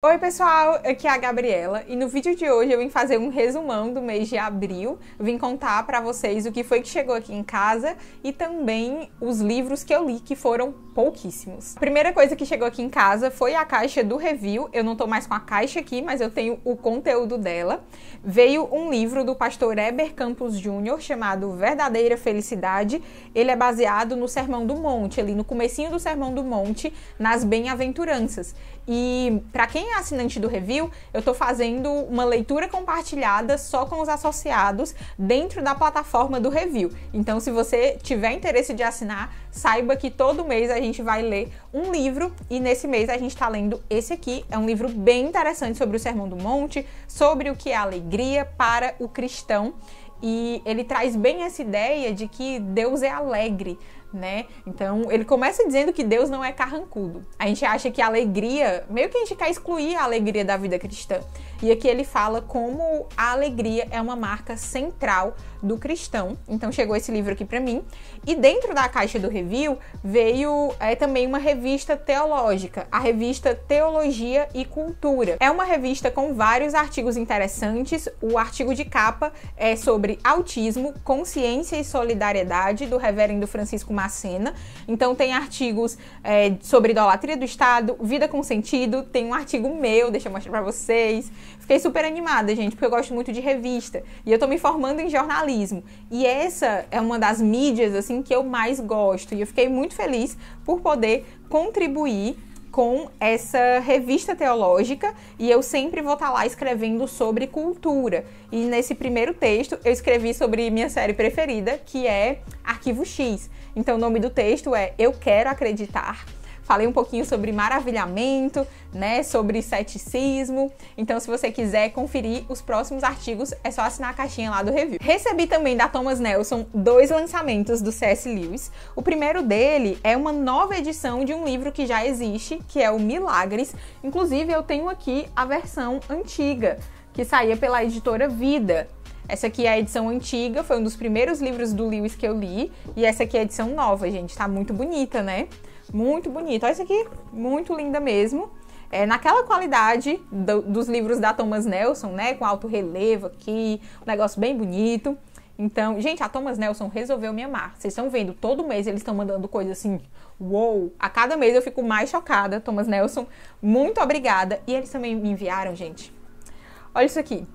Oi pessoal, aqui é a Gabriela e no vídeo de hoje eu vim fazer um resumão do mês de abril, vim contar para vocês o que foi que chegou aqui em casa e também os livros que eu li que foram pouquíssimos. A primeira coisa que chegou aqui em casa foi a caixa do review, eu não tô mais com a caixa aqui, mas eu tenho o conteúdo dela. Veio um livro do pastor Eber Campos Jr. chamado Verdadeira Felicidade, ele é baseado no Sermão do Monte, ali no comecinho do Sermão do Monte, nas bem-aventuranças. E para quem é assinante do review, eu estou fazendo uma leitura compartilhada só com os associados dentro da plataforma do review. Então, se você tiver interesse de assinar, saiba que todo mês a gente vai ler um livro e nesse mês a gente está lendo esse aqui. É um livro bem interessante sobre o Sermão do Monte, sobre o que é alegria para o cristão. E ele traz bem essa ideia de que Deus é alegre, né? Então, ele começa dizendo que Deus não é carrancudo. A gente acha que a alegria, meio que a gente quer excluir a alegria da vida cristã. E aqui ele fala como a alegria é uma marca central do cristão. Então, chegou esse livro aqui para mim. E dentro da caixa do review veio é, também uma revista teológica, a revista Teologia e Cultura. É uma revista com vários artigos interessantes. O artigo de capa é sobre autismo, consciência e solidariedade, do reverendo Francisco Damascena. Então tem artigos é, sobre idolatria do Estado, vida com sentido, tem um artigo meu, deixa eu mostrar pra vocês. Fiquei super animada, gente, porque eu gosto muito de revista. E eu tô me formando em jornalismo. E essa é uma das mídias, assim, que eu mais gosto. E eu fiquei muito feliz por poder contribuir com essa revista teológica e eu sempre vou estar tá lá escrevendo sobre cultura. E nesse primeiro texto eu escrevi sobre minha série preferida, que é Arquivo X. Então o nome do texto é Eu Quero Acreditar Falei um pouquinho sobre maravilhamento, né, sobre ceticismo. Então, se você quiser conferir os próximos artigos, é só assinar a caixinha lá do review. Recebi também da Thomas Nelson dois lançamentos do C.S. Lewis. O primeiro dele é uma nova edição de um livro que já existe, que é o Milagres. Inclusive, eu tenho aqui a versão antiga, que saía pela editora Vida. Essa aqui é a edição antiga, foi um dos primeiros livros do Lewis que eu li. E essa aqui é a edição nova, gente. Tá muito bonita, né? Muito bonita. Olha isso aqui, muito linda mesmo. É, naquela qualidade do, dos livros da Thomas Nelson, né? Com alto relevo aqui, um negócio bem bonito. Então, gente, a Thomas Nelson resolveu me amar. Vocês estão vendo, todo mês eles estão mandando coisa assim, uou! A cada mês eu fico mais chocada, Thomas Nelson. Muito obrigada. E eles também me enviaram, gente. Olha isso aqui.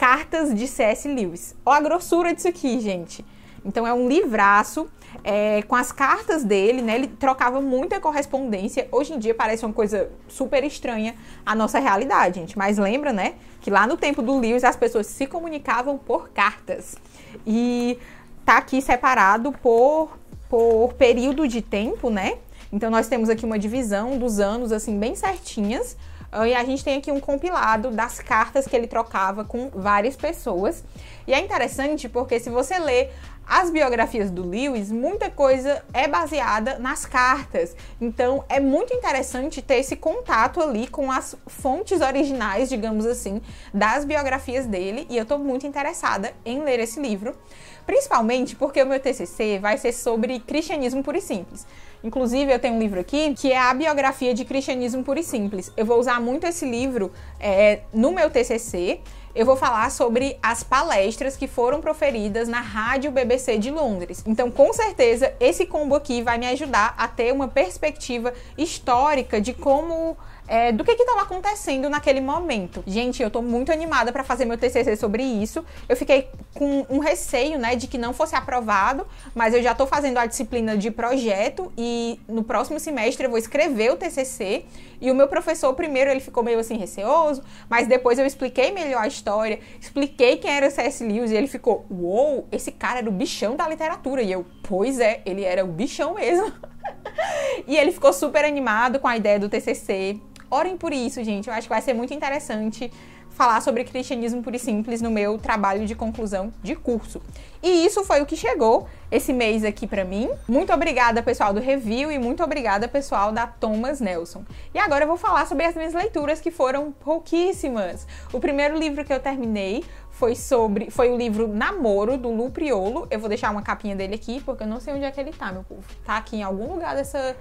Cartas de C.S. Lewis. Olha a grossura disso aqui, gente. Então é um livraço é, com as cartas dele, né? Ele trocava muita correspondência. Hoje em dia parece uma coisa super estranha à nossa realidade, gente. Mas lembra, né? Que lá no tempo do Lewis as pessoas se comunicavam por cartas. E tá aqui separado por, por período de tempo, né? Então nós temos aqui uma divisão dos anos, assim, bem certinhas. Ah, e a gente tem aqui um compilado das cartas que ele trocava com várias pessoas. E é interessante porque se você lê as biografias do Lewis, muita coisa é baseada nas cartas. Então é muito interessante ter esse contato ali com as fontes originais, digamos assim, das biografias dele. E eu estou muito interessada em ler esse livro, principalmente porque o meu TCC vai ser sobre cristianismo puro e simples. Inclusive, eu tenho um livro aqui que é a biografia de cristianismo puro e simples. Eu vou usar muito esse livro é, no meu TCC. Eu vou falar sobre as palestras que foram proferidas na rádio BBC de Londres. Então, com certeza, esse combo aqui vai me ajudar a ter uma perspectiva histórica de como é, do que estava acontecendo naquele momento. Gente, eu estou muito animada para fazer meu TCC sobre isso. Eu fiquei com um receio, né, de que não fosse aprovado, mas eu já estou fazendo a disciplina de projeto e no próximo semestre eu vou escrever o TCC. E o meu professor, primeiro, ele ficou meio assim receoso, mas depois eu expliquei melhor a história, expliquei quem era o C.S. Lewis e ele ficou: Uou, esse cara era o bichão da literatura. E eu, pois é, ele era o bichão mesmo. e ele ficou super animado com a ideia do TCC. Orem por isso, gente, eu acho que vai ser muito interessante falar sobre cristianismo puro e simples no meu trabalho de conclusão de curso. E isso foi o que chegou esse mês aqui para mim. Muito obrigada, pessoal do Review, e muito obrigada, pessoal da Thomas Nelson. E agora eu vou falar sobre as minhas leituras, que foram pouquíssimas. O primeiro livro que eu terminei foi sobre foi o livro Namoro do Lu Priolo. Eu vou deixar uma capinha dele aqui porque eu não sei onde é que ele tá, meu povo. Tá aqui em algum lugar dessa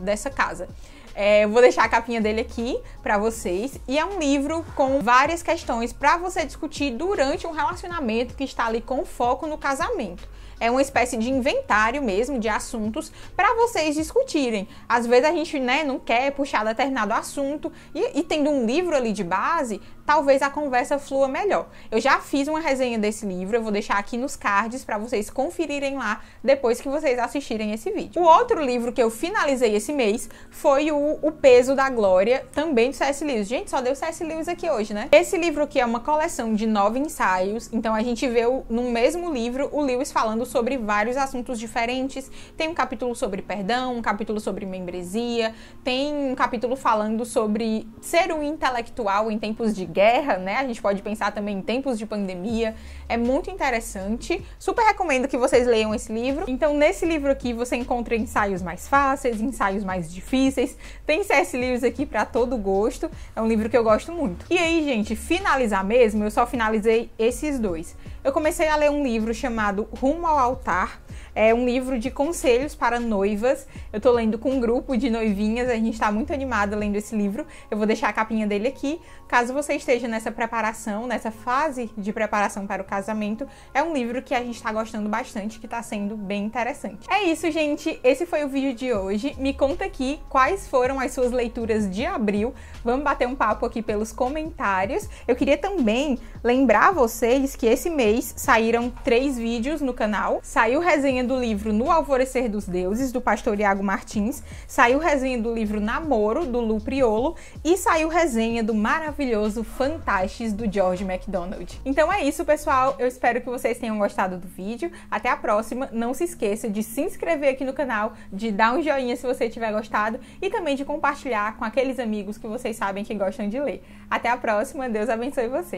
dessa casa. É, eu vou deixar a capinha dele aqui para vocês. E é um livro com várias questões para você discutir durante um relacionamento que está ali com foco no casamento. É uma espécie de inventário mesmo de assuntos para vocês discutirem. Às vezes a gente né, não quer puxar determinado assunto e, e tendo um livro ali de base, talvez a conversa flua melhor. Eu já fiz uma resenha desse livro, eu vou deixar aqui nos cards para vocês conferirem lá depois que vocês assistirem esse vídeo. O outro livro que eu finalizei esse mês foi o O Peso da Glória, também do C.S. Lewis. Gente, só deu C.S. Lewis aqui hoje, né? Esse livro aqui é uma coleção de nove ensaios, então a gente vê no mesmo livro o Lewis falando sobre vários assuntos diferentes. Tem um capítulo sobre perdão, um capítulo sobre membresia, tem um capítulo falando sobre ser um intelectual em tempos de guerra né? A gente pode pensar também em tempos de pandemia. É muito interessante. Super recomendo que vocês leiam esse livro. Então, nesse livro aqui você encontra ensaios mais fáceis, ensaios mais difíceis. Tem C.S. Lewis aqui para todo gosto. É um livro que eu gosto muito. E aí, gente, finalizar mesmo, eu só finalizei esses dois eu comecei a ler um livro chamado Rumo ao Altar. É um livro de conselhos para noivas. Eu tô lendo com um grupo de noivinhas, a gente tá muito animada lendo esse livro. Eu vou deixar a capinha dele aqui. Caso você esteja nessa preparação, nessa fase de preparação para o casamento, é um livro que a gente tá gostando bastante, que tá sendo bem interessante. É isso, gente. Esse foi o vídeo de hoje. Me conta aqui quais foram as suas leituras de abril. Vamos bater um papo aqui pelos comentários. Eu queria também lembrar vocês que esse mês 2016, saíram três vídeos no canal. Saiu resenha do livro No Alvorecer dos Deuses, do pastor Iago Martins. Saiu resenha do livro Namoro, do Lu Priolo. E saiu resenha do maravilhoso Fantastes, do George MacDonald. Então é isso, pessoal. Eu espero que vocês tenham gostado do vídeo. Até a próxima. Não se esqueça de se inscrever aqui no canal, de dar um joinha se você tiver gostado e também de compartilhar com aqueles amigos que vocês sabem que gostam de ler. Até a próxima. Deus abençoe você.